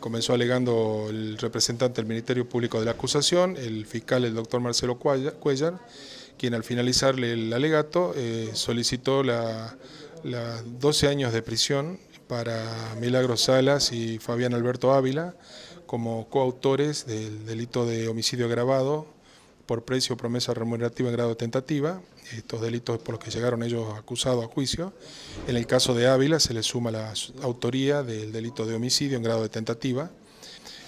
comenzó alegando el representante del Ministerio Público de la acusación, el fiscal, el doctor Marcelo Cuellar, quien al finalizarle el alegato eh, solicitó la, 12 años de prisión para Milagro Salas y Fabián Alberto Ávila como coautores del delito de homicidio agravado por precio o promesa remunerativa en grado de tentativa estos delitos por los que llegaron ellos acusados a juicio. En el caso de Ávila se le suma la autoría del delito de homicidio en grado de tentativa.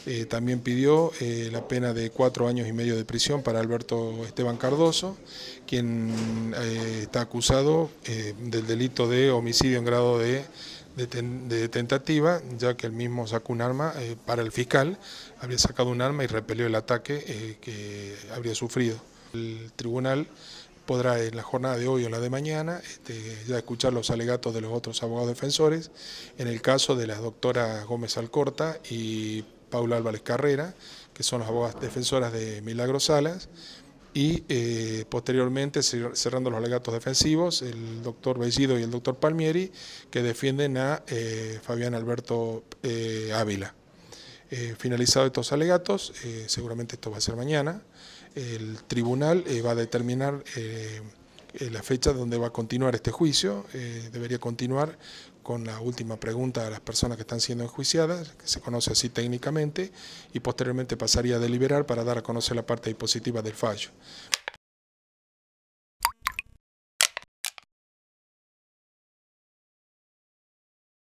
Eh, también pidió eh, la pena de cuatro años y medio de prisión para Alberto Esteban Cardoso, quien eh, está acusado del delito de homicidio en grado de, tentativa, ya que él mismo sacó un arma para el fiscal, habría sacado un arma y repelió el ataque que habría sufrido. El tribunal podrá en la jornada de hoy o la de mañana este, ya escuchar los alegatos de los otros abogados defensores, en el caso de la doctora Gómez Alcorta y Paula Álvarez Carrera, que son las abogadas defensoras de Milagro Salas, y eh, posteriormente cerrando los alegatos defensivos, el doctor Bellido y el doctor Palmieri, que defienden a eh, Fabián Alberto eh, Ávila. Eh, finalizado estos alegatos, eh, seguramente esto va a ser mañana, el tribunal eh, va a determinar la fecha donde va a continuar este juicio, debería continuar con la última pregunta a las personas que están siendo enjuiciadas, que se conoce así técnicamente, y posteriormente pasaría a deliberar para dar a conocer la parte dispositiva del fallo.